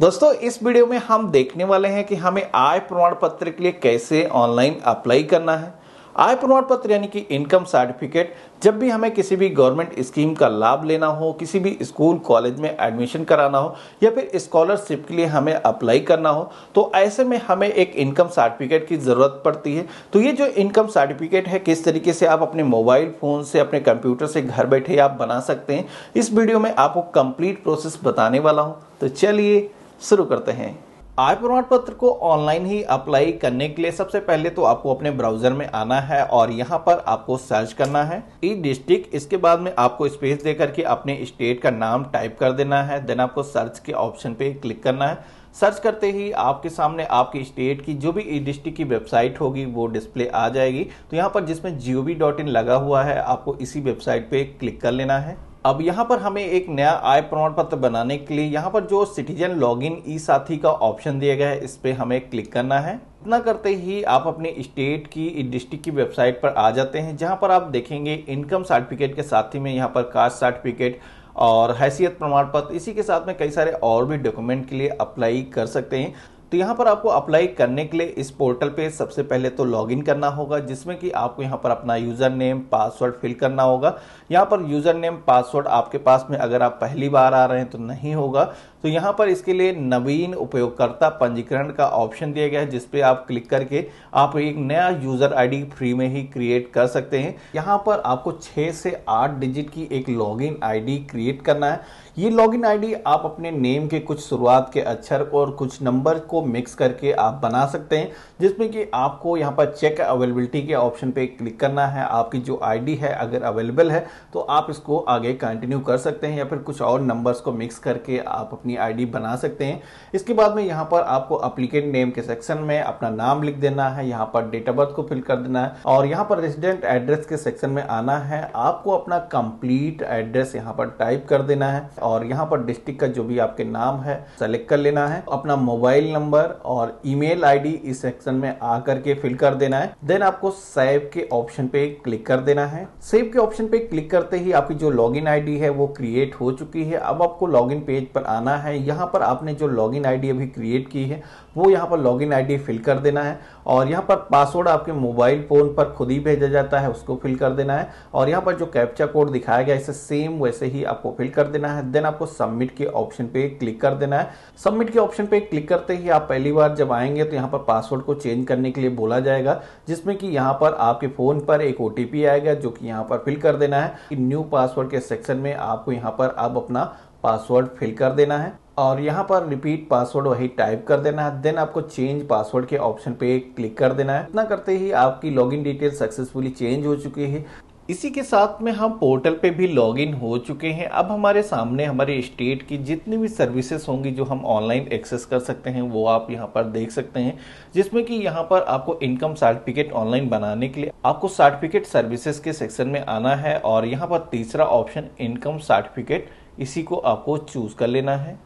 दोस्तों इस वीडियो में हम देखने वाले हैं कि हमें आय प्रमाण पत्र के लिए कैसे ऑनलाइन अप्लाई करना है आय प्रमाण पत्र यानी कि इनकम सर्टिफिकेट जब भी हमें किसी भी गवर्नमेंट स्कीम का लाभ लेना हो किसी भी स्कूल कॉलेज में एडमिशन कराना हो या फिर स्कॉलरशिप के लिए हमें अप्लाई करना हो तो ऐसे में हमें एक इनकम सर्टिफिकेट की ज़रूरत पड़ती है तो ये जो इनकम सर्टिफिकेट है किस तरीके से आप अपने मोबाइल फ़ोन से अपने कंप्यूटर से घर बैठे आप बना सकते हैं इस वीडियो में आपको कंप्लीट प्रोसेस बताने वाला हूँ तो चलिए शुरू करते हैं आय प्रमाण पत्र को ऑनलाइन ही अप्लाई करने के लिए सबसे पहले तो आपको अपने ब्राउजर में आना है और यहाँ पर आपको सर्च करना है ई डिस्ट्रिक्ट इसके बाद में आपको स्पेस देकर के अपने स्टेट का नाम टाइप कर देना है देन आपको सर्च के ऑप्शन पे क्लिक करना है सर्च करते ही आपके सामने आपकी स्टेट की जो भी ई डिस्ट्रिक्ट की वेबसाइट होगी वो डिस्प्ले आ जाएगी तो यहाँ पर जिसमें जी लगा हुआ है आपको इसी वेबसाइट पे क्लिक कर लेना है अब यहाँ पर हमें एक नया आय प्रमाण पत्र बनाने के लिए यहाँ पर जो सिटीजन लॉगिन ई साथी का ऑप्शन दिया गया है इस पर हमें क्लिक करना है इतना करते ही आप अपने स्टेट की डिस्ट्रिक्ट की वेबसाइट पर आ जाते हैं जहाँ पर आप देखेंगे इनकम सर्टिफिकेट के साथ ही में यहाँ पर कास्ट सर्टिफिकेट और हैसियत प्रमाण पत्र इसी के साथ में कई सारे और भी डॉक्यूमेंट के लिए अप्लाई कर सकते हैं तो यहाँ पर आपको अप्लाई करने के लिए इस पोर्टल पे सबसे पहले तो लॉगिन करना होगा जिसमें कि आपको यहाँ पर अपना यूज़र नेम पासवर्ड फिल करना होगा यहाँ पर यूज़र नेम पासवर्ड आपके पास में अगर आप पहली बार आ रहे हैं तो नहीं होगा तो यहाँ पर इसके लिए नवीन उपयोगकर्ता पंजीकरण का ऑप्शन दिया गया है जिसपे आप क्लिक करके आप एक नया यूज़र आईडी फ्री में ही क्रिएट कर सकते हैं यहाँ पर आपको 6 से आठ डिजिट की एक लॉग आईडी क्रिएट करना है ये लॉग इन आप अपने नेम के कुछ शुरुआत के अक्षर और कुछ नंबर को मिक्स करके आप बना सकते हैं जिसमें कि आपको यहाँ पर चेक अवेलेबिलिटी के ऑप्शन पे क्लिक करना है आपकी जो आईडी है अगर अवेलेबल है तो आप इसको आगे कंटिन्यू कर सकते हैं या फिर कुछ और नंबर्स को मिक्स करके आप अपनी आईडी बना सकते हैं इसके बाद में यहाँ पर आपको अप्लीकेट नेम के सेक्शन में अपना नाम लिख देना है यहाँ पर डेट ऑफ बर्थ को फिल कर देना है और यहाँ पर रेजिडेंट एड्रेस के सेक्शन में आना है आपको अपना कंप्लीट एड्रेस यहाँ पर टाइप कर देना है और यहाँ पर डिस्ट्रिक्ट का जो भी आपके नाम है सेलेक्ट कर लेना है अपना मोबाइल नंबर नंबर और ईमेल आईडी इस सेक्शन में आकर के फिल कर देना है देन आपको सेव के ऑप्शन पे क्लिक कर देना है सेव के ऑप्शन पे क्लिक करते ही आपकी जो लॉग इन है वो क्रिएट हो चुकी है अब आपको लॉगिन पेज पर आना है यहाँ पर आपने जो लॉग इन अभी क्रिएट की है वो यहाँ पर लॉग इन फिल कर देना है और यहाँ पर पासवर्ड आपके मोबाइल फोन पर खुद ही भेजा जाता है उसको फिल कर देना है और यहाँ पर जो कैप्चा कोड दिखाया गया इसे सेम वैसे ही आपको फिल कर देना है देन आपको सबमिट के ऑप्शन पे क्लिक कर देना है सबमिट के ऑप्शन पे क्लिक करते ही आप पहली बार जब आएंगे तो यहाँ पर पासवर्ड को चेंज करने के लिए बोला जाएगा जिसमें कि यहाँ पर आपके फ़ोन पर एक ओ आएगा जो कि यहाँ पर फिल कर देना है न्यू पासवर्ड के सेक्शन में आपको यहाँ पर अब अपना पासवर्ड फिल कर देना है और यहाँ पर रिपीट पासवर्ड वही टाइप कर देना है देन आपको चेंज पासवर्ड के ऑप्शन पे क्लिक कर देना है इतना करते ही आपकी लॉगिन डिटेल सक्सेसफुली चेंज हो चुकी है इसी के साथ में हम पोर्टल पे भी लॉगिन हो चुके हैं अब हमारे सामने हमारे स्टेट की जितनी भी सर्विसेज होंगी जो हम ऑनलाइन एक्सेस कर सकते हैं वो आप यहाँ पर देख सकते हैं जिसमें कि यहाँ पर आपको इनकम सर्टिफिकेट ऑनलाइन बनाने के लिए आपको सर्टिफिकेट सर्विसेज के सेक्शन में आना है और यहाँ पर तीसरा ऑप्शन इनकम सर्टिफिकेट इसी को आपको चूज कर लेना है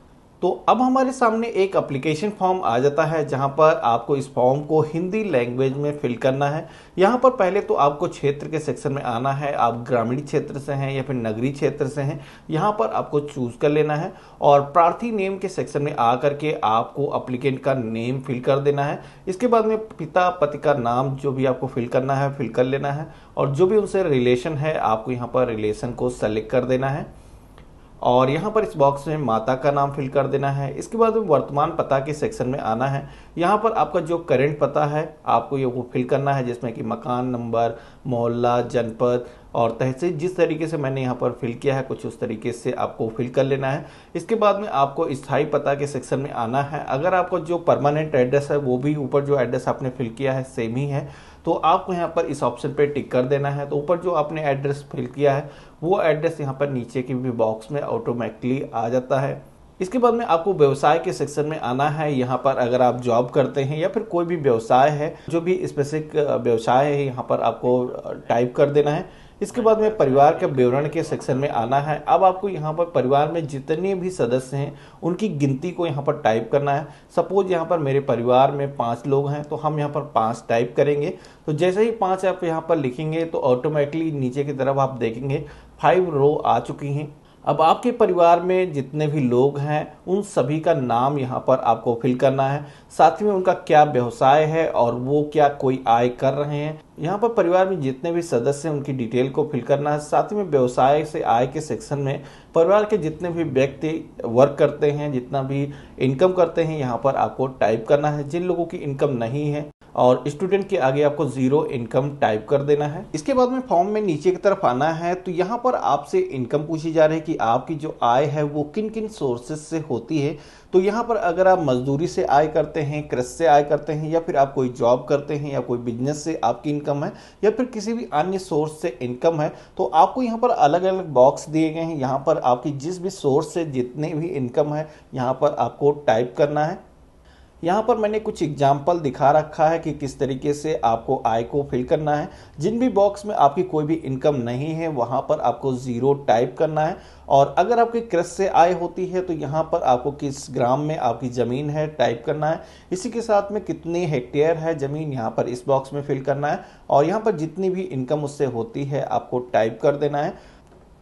तो अब हमारे सामने एक अप्लीकेशन फॉर्म आ जाता है जहाँ पर आपको इस फॉर्म को हिंदी लैंग्वेज में फिल करना है यहाँ पर पहले तो आपको क्षेत्र के सेक्शन में आना है आप ग्रामीण क्षेत्र से हैं या फिर नगरीय क्षेत्र से हैं यहाँ पर आपको चूज कर लेना है और प्रार्थी नेम के सेक्शन में आ करके आपको अप्लीकेंट का नेम फिल कर देना है इसके बाद में पिता पति का नाम जो भी आपको फिल करना है फिल कर लेना है और जो भी उनसे रिलेशन है आपको यहाँ पर रिलेशन को सेलेक्ट कर देना है और यहाँ पर इस बॉक्स में माता का नाम फिल कर देना है इसके बाद में वर्तमान पता के सेक्शन में आना है यहाँ पर आपका जो करेंट पता है आपको ये वो फिल करना है जिसमें कि मकान नंबर मोहल्ला जनपद और तहसील जिस तरीके से मैंने यहाँ पर फिल किया है कुछ उस तरीके से आपको फिल कर लेना है इसके बाद में आपको स्थाई पता के सेक्शन में आना है अगर आपको जो परमानेंट एड्रेस है वो भी ऊपर जो एड्रेस आपने फिल किया है सेम ही है तो आपको यहाँ पर इस ऑप्शन पे टिक कर देना है तो ऊपर जो आपने एड्रेस फिल किया है वो एड्रेस यहाँ पर नीचे के भी बॉक्स में ऑटोमेटिकली आ जाता है इसके बाद में आपको व्यवसाय के सेक्शन में आना है यहाँ पर अगर आप जॉब करते हैं या फिर कोई भी व्यवसाय है जो भी स्पेसिफिक व्यवसाय है यहाँ पर आपको टाइप कर देना है इसके बाद में परिवार के विवरण के सेक्शन में आना है अब आपको यहाँ पर परिवार में जितने भी सदस्य हैं उनकी गिनती को यहाँ पर टाइप करना है सपोज यहाँ पर मेरे परिवार में पाँच लोग हैं तो हम यहाँ पर पाँच टाइप करेंगे तो जैसे ही पाँच आप यहाँ पर लिखेंगे तो ऑटोमेटिकली नीचे की तरफ आप देखेंगे फाइव रो आ चुकी हैं अब आपके परिवार में जितने भी लोग हैं उन सभी का नाम यहाँ पर आपको फिल करना है साथ ही में उनका क्या व्यवसाय है और वो क्या कोई आय कर रहे हैं यहाँ पर परिवार में जितने भी सदस्य हैं उनकी डिटेल को फिल करना है साथ ही में व्यवसाय से आय के सेक्शन में परिवार के जितने भी व्यक्ति वर्क करते हैं जितना भी इनकम करते हैं यहाँ पर आपको टाइप करना है जिन लोगों की इनकम नहीं है और स्टूडेंट के आगे आपको जीरो इनकम टाइप कर देना है इसके बाद में फॉर्म में नीचे की तरफ आना है तो यहाँ पर आपसे इनकम पूछी जा रही है कि आपकी जो आय है वो किन किन सोर्सेस से होती है तो यहाँ पर अगर आप मजदूरी से आय करते हैं कृषि से आय करते हैं या फिर आप कोई जॉब करते हैं या कोई बिजनेस से आपकी इनकम है या फिर किसी भी अन्य सोर्स से इनकम है तो आपको यहाँ पर अलग अलग बॉक्स दिए गए हैं यहाँ पर आपकी जिस भी सोर्स से जितने भी इनकम है यहाँ पर आपको टाइप करना है यहाँ पर मैंने कुछ एग्जाम्पल दिखा रखा है कि किस तरीके से आपको आय को फिल करना है जिन भी बॉक्स में आपकी कोई भी इनकम नहीं है वहाँ पर आपको ज़ीरो टाइप करना है और अगर आपकी क्रस से आय होती है तो यहाँ पर आपको किस ग्राम में आपकी ज़मीन है टाइप करना है इसी के साथ में कितनी हेक्टेयर है ज़मीन यहाँ पर इस बॉक्स में फिल करना है और यहाँ पर जितनी भी इनकम उससे होती है आपको टाइप कर देना है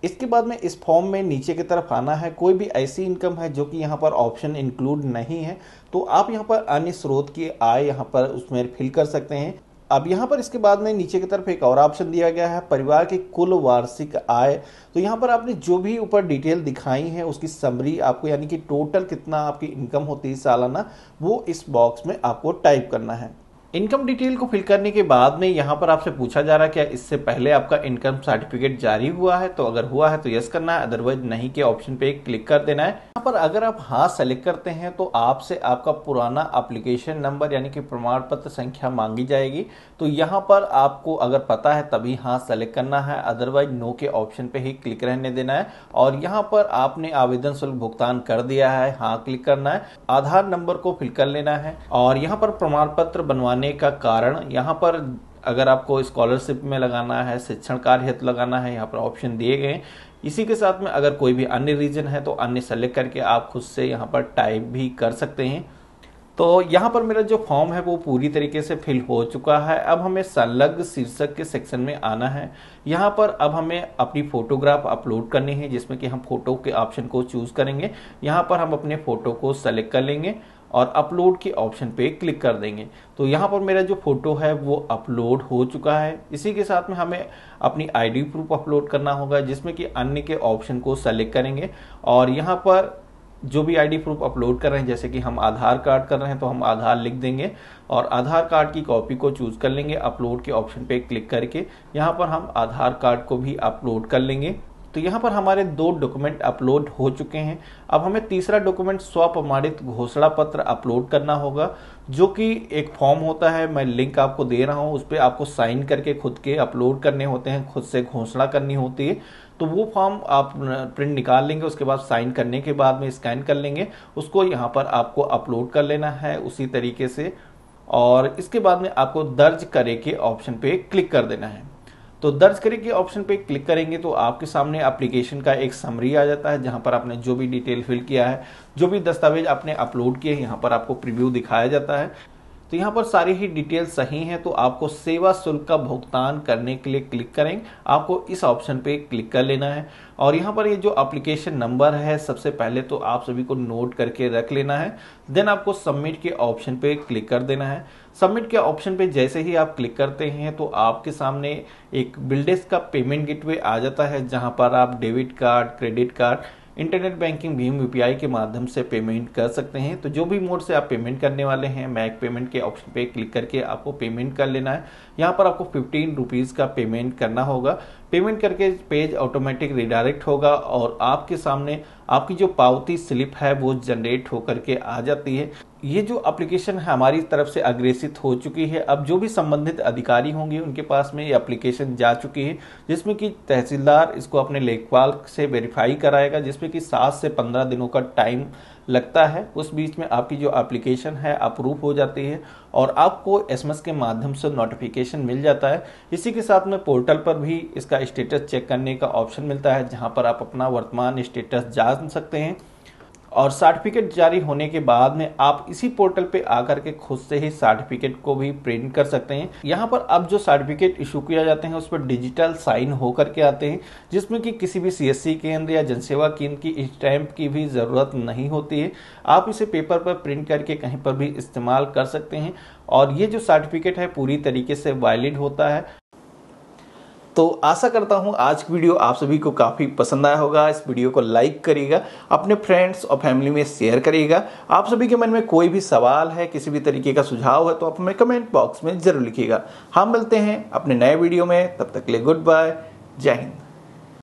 इसके बाद में इस फॉर्म में नीचे की तरफ आना है कोई भी ऐसी इनकम है जो कि यहाँ पर ऑप्शन इंक्लूड नहीं है तो आप यहाँ पर अन्य स्रोत की आय यहाँ पर उसमें फिल कर सकते हैं अब यहाँ पर इसके बाद में नीचे की तरफ एक और ऑप्शन दिया गया है परिवार की कुल वार्षिक आय तो यहाँ पर आपने जो भी ऊपर डिटेल दिखाई है उसकी समरी आपको यानी कि टोटल कितना आपकी इनकम होती है सालाना वो इस बॉक्स में आपको टाइप करना है इनकम डिटेल को फिल करने के बाद में यहाँ पर आपसे पूछा जा रहा है क्या इससे पहले आपका इनकम सर्टिफिकेट जारी हुआ है तो अगर हुआ है तो यस करना है अदरवाइज नहीं के ऑप्शन पे क्लिक कर देना है यहाँ पर अगर आप हाँ सेलेक्ट करते हैं तो आपसे आपका पुराना अप्लीकेशन नंबर यानी कि प्रमाण पत्र संख्या मांगी जाएगी तो यहाँ पर आपको अगर पता है तभी हाँ सेलेक्ट करना है अदरवाइज नो के ऑप्शन पे ही क्लिक रहने देना है और यहाँ पर आपने आवेदन शुल्क भुगतान कर दिया है हाँ क्लिक करना है आधार नंबर को फिल कर लेना है और यहाँ पर प्रमाण पत्र बनवाने आने का कारण यहाँ पर अगर आपको स्कॉलरशिप में लगाना है शिक्षण कार्य हेतु लगाना है यहाँ पर ऑप्शन दिए गए इसी के साथ में अगर कोई भी अन्य रीजन है तो अन्य सेलेक्ट करके आप खुद से यहाँ पर टाइप भी कर सकते हैं तो यहाँ पर मेरा जो फॉर्म है वो पूरी तरीके से फिल हो चुका है अब हमें संलग्न शीर्षक के सेक्शन में आना है यहाँ पर अब हमें अपनी फोटोग्राफ अपलोड करनी है जिसमें कि हम फोटो के ऑप्शन को चूज़ करेंगे यहाँ पर हम अपने फोटो को सेलेक्ट कर लेंगे और अपलोड के ऑप्शन पे क्लिक कर देंगे तो यहाँ पर मेरा जो फोटो है वो अपलोड हो चुका है इसी के साथ में हमें अपनी आईडी प्रूफ अपलोड करना होगा जिसमें कि अन्य के ऑप्शन को सेलेक्ट करेंगे और यहाँ पर जो भी आईडी प्रूफ अपलोड कर रहे हैं जैसे कि हम आधार कार्ड कर रहे हैं तो हम आधार लिख देंगे और आधार कार्ड की कॉपी को चूज कर लेंगे अपलोड के ऑप्शन पे क्लिक करके यहाँ पर हम आधार कार्ड को भी अपलोड कर लेंगे तो यहाँ पर हमारे दो डॉक्यूमेंट अपलोड हो चुके हैं अब हमें तीसरा डॉक्यूमेंट स्वप्रमाणित घोषणा पत्र अपलोड करना होगा जो कि एक फॉर्म होता है मैं लिंक आपको दे रहा हूँ उस पर आपको साइन करके खुद के अपलोड करने होते हैं खुद से घोषणा करनी होती है तो वो फॉर्म आप प्रिंट निकाल लेंगे उसके बाद साइन करने के बाद में स्कैन कर लेंगे उसको यहाँ पर आपको अपलोड कर लेना है उसी तरीके से और इसके बाद में आपको दर्ज करे के ऑप्शन पे क्लिक कर देना है तो दर्ज करें कि ऑप्शन पे क्लिक करेंगे तो आपके सामने एप्लीकेशन का एक समरी आ जाता है जहां पर आपने जो भी डिटेल फिल किया है जो भी दस्तावेज आपने अपलोड किए यहाँ पर आपको प्रीव्यू दिखाया जाता है तो यहाँ पर सारी ही डिटेल सही हैं तो आपको सेवा शुल्क का भुगतान करने के लिए क्लिक करें आपको इस ऑप्शन पे क्लिक कर लेना है और यहाँ पर ये यह जो एप्लीकेशन नंबर है सबसे पहले तो आप सभी को नोट करके रख लेना है देन आपको सबमिट के ऑप्शन पे क्लिक कर देना है सबमिट के ऑप्शन पे जैसे ही आप क्लिक करते हैं तो आपके सामने एक बिल्डेस का पेमेंट गेटवे आ जाता है जहाँ पर आप debit card credit card internet banking भीम यू के माध्यम से पेमेंट कर सकते हैं तो जो भी मोड से आप पेमेंट करने वाले हैं मैक पेमेंट के ऑप्शन पे क्लिक करके आपको पेमेंट कर लेना है यहाँ पर आपको फिफ्टीन रुपीज़ का पेमेंट करना होगा पेमेंट करके पेज ऑटोमेटिक रिडायरेक्ट होगा और आपके सामने आपकी जो पावती स्लिप है वो जनरेट होकर के आ जाती है ये जो एप्लीकेशन है हमारी तरफ से अग्रेसित हो चुकी है अब जो भी संबंधित अधिकारी होंगे उनके पास में ये एप्लीकेशन जा चुकी है जिसमें कि तहसीलदार इसको अपने लेखपाल से वेरीफाई कराएगा जिसमें कि सात से पंद्रह दिनों का टाइम लगता है उस बीच में आपकी जो एप्लीकेशन है अप्रूव हो जाती है और आपको एसएमएस के माध्यम से नोटिफिकेशन मिल जाता है इसी के साथ में पोर्टल पर भी इसका स्टेटस चेक करने का ऑप्शन मिलता है जहां पर आप अपना वर्तमान स्टेटस जान सकते हैं और सर्टिफिकेट जारी होने के बाद में आप इसी पोर्टल पे आकर के खुद से ही सर्टिफिकेट को भी प्रिंट कर सकते हैं यहाँ पर अब जो सर्टिफिकेट इशू किया जाते हैं उस पर डिजिटल साइन होकर के आते हैं जिसमें कि किसी भी सीएससी केंद्र या जनसेवा केंद्र की स्टैम्प की भी ज़रूरत नहीं होती है आप इसे पेपर पर प्रिंट करके कहीं पर भी इस्तेमाल कर सकते हैं और ये जो सर्टिफिकेट है पूरी तरीके से वैलिड होता है तो आशा करता हूँ आज की वीडियो आप सभी को काफ़ी पसंद आया होगा इस वीडियो को लाइक करिएगा अपने फ्रेंड्स और फैमिली में शेयर करिएगा आप सभी के मन में कोई भी सवाल है किसी भी तरीके का सुझाव है तो आप हमें कमेंट बॉक्स में ज़रूर लिखिएगा हम मिलते हैं अपने नए वीडियो में तब तक के लिए गुड बाय जय हिंद